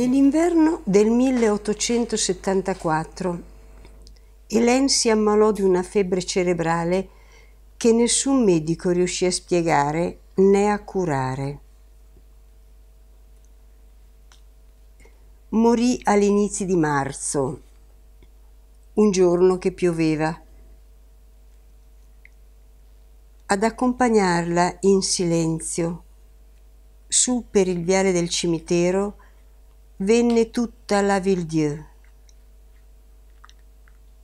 Nell'inverno del 1874 Hélène si ammalò di una febbre cerebrale che nessun medico riuscì a spiegare né a curare. Morì all'inizio di marzo, un giorno che pioveva. Ad accompagnarla in silenzio, su per il viale del cimitero, venne tutta la Villedieu,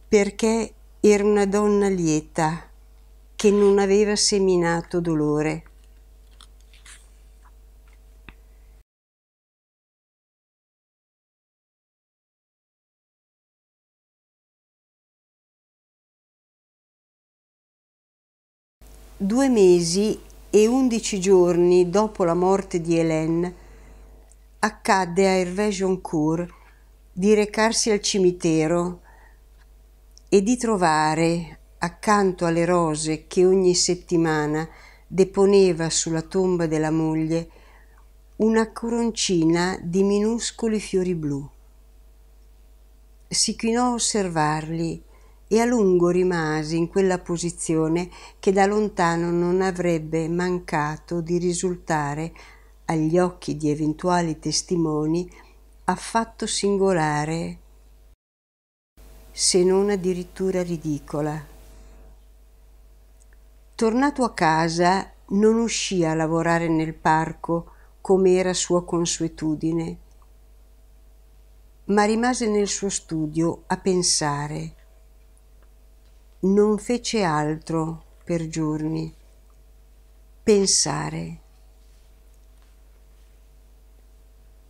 perché era una donna lieta che non aveva seminato dolore. Due mesi e undici giorni dopo la morte di Hélène, accadde a Hervé Joncourt di recarsi al cimitero e di trovare accanto alle rose che ogni settimana deponeva sulla tomba della moglie una coroncina di minuscoli fiori blu. Si chinò a osservarli e a lungo rimase in quella posizione che da lontano non avrebbe mancato di risultare agli occhi di eventuali testimoni affatto singolare, se non addirittura ridicola. Tornato a casa, non uscì a lavorare nel parco come era sua consuetudine, ma rimase nel suo studio a pensare. Non fece altro per giorni. Pensare.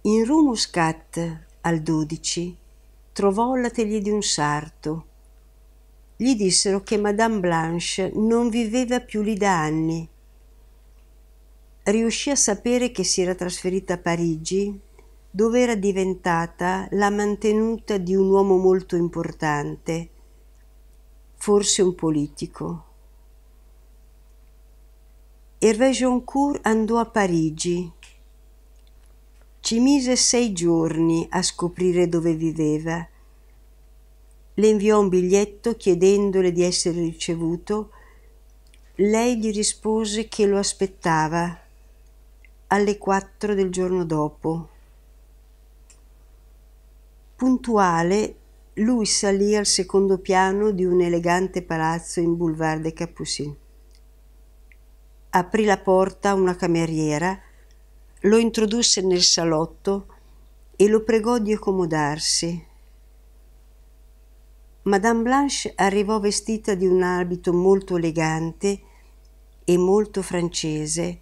In Rumuscat, al 12, trovò l'atelier di un sarto. Gli dissero che Madame Blanche non viveva più lì da anni. Riuscì a sapere che si era trasferita a Parigi, dove era diventata la mantenuta di un uomo molto importante, forse un politico. Hervé Joncourt andò a Parigi ci mise sei giorni a scoprire dove viveva. Le inviò un biglietto chiedendole di essere ricevuto. Lei gli rispose che lo aspettava alle quattro del giorno dopo. Puntuale, lui salì al secondo piano di un elegante palazzo in Boulevard de Capucin. Aprì la porta a una cameriera lo introdusse nel salotto e lo pregò di accomodarsi. Madame Blanche arrivò vestita di un abito molto elegante e molto francese.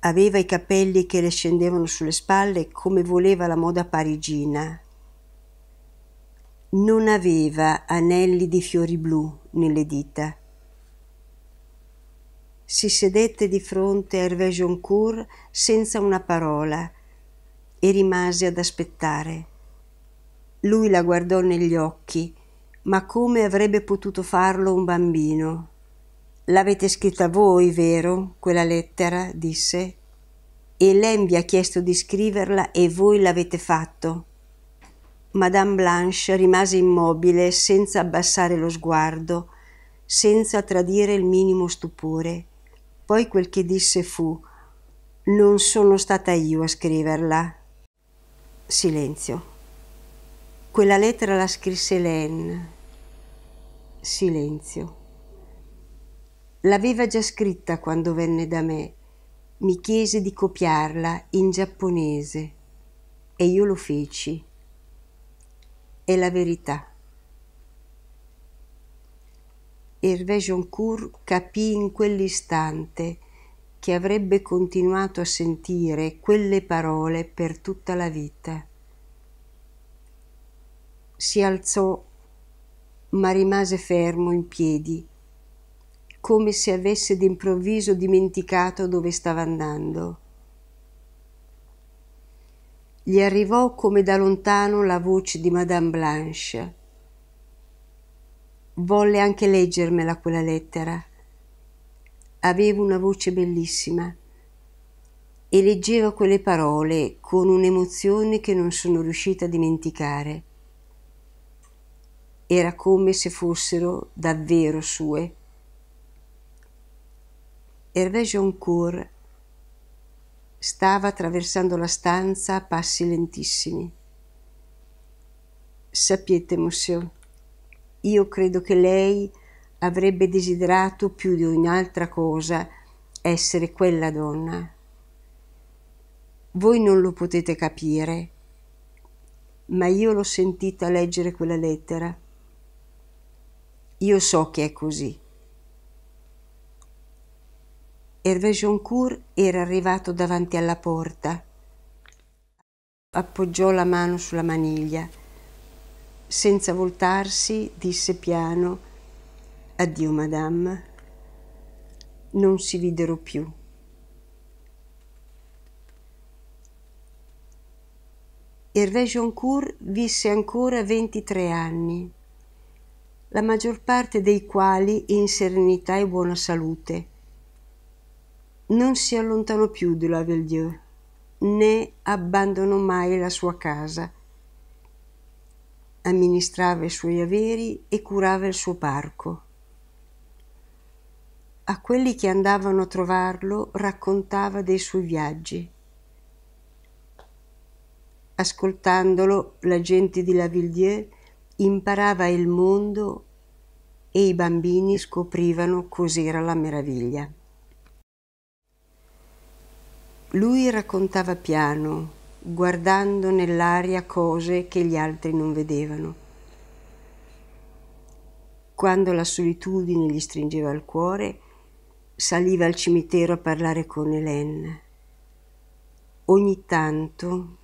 Aveva i capelli che le scendevano sulle spalle come voleva la moda parigina. Non aveva anelli di fiori blu nelle dita si sedette di fronte a Hervé Joncourt senza una parola e rimase ad aspettare. Lui la guardò negli occhi, ma come avrebbe potuto farlo un bambino. L'avete scritta voi, vero, quella lettera? disse. E lei vi ha chiesto di scriverla e voi l'avete fatto. Madame Blanche rimase immobile senza abbassare lo sguardo, senza tradire il minimo stupore. Poi quel che disse fu Non sono stata io a scriverla. Silenzio. Quella lettera la scrisse Len. Silenzio. L'aveva già scritta quando venne da me. Mi chiese di copiarla in giapponese e io lo feci. È la verità. Hervé Joncourt capì in quell'istante che avrebbe continuato a sentire quelle parole per tutta la vita. Si alzò, ma rimase fermo in piedi, come se avesse d'improvviso dimenticato dove stava andando gli arrivò come da lontano la voce di Madame Blanche. Volle anche leggermela quella lettera. Aveva una voce bellissima e leggeva quelle parole con un'emozione che non sono riuscita a dimenticare. Era come se fossero davvero sue. Hervé Joncourt stava attraversando la stanza a passi lentissimi. Sapete, monsieur, io credo che lei avrebbe desiderato più di ogni altra cosa essere quella donna. Voi non lo potete capire, ma io l'ho sentita leggere quella lettera. Io so che è così. Hervé Joncourt era arrivato davanti alla porta. Appoggiò la mano sulla maniglia. Senza voltarsi, disse piano, addio madame. Non si videro più. Hervé Joncourt visse ancora 23 anni, la maggior parte dei quali in serenità e buona salute. Non si allontanò più de la Lavelieu, né abbandonò mai la sua casa amministrava i suoi averi e curava il suo parco. A quelli che andavano a trovarlo raccontava dei suoi viaggi. Ascoltandolo, la gente di La Villiers imparava il mondo e i bambini scoprivano cos'era la meraviglia. Lui raccontava piano, guardando nell'aria cose che gli altri non vedevano. Quando la solitudine gli stringeva il cuore, saliva al cimitero a parlare con Hélène. Ogni tanto,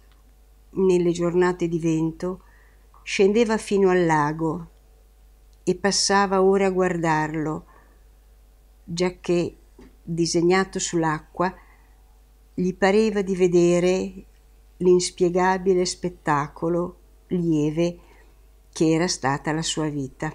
nelle giornate di vento, scendeva fino al lago e passava ore a guardarlo, giacché, disegnato sull'acqua, gli pareva di vedere l'inspiegabile spettacolo lieve che era stata la sua vita.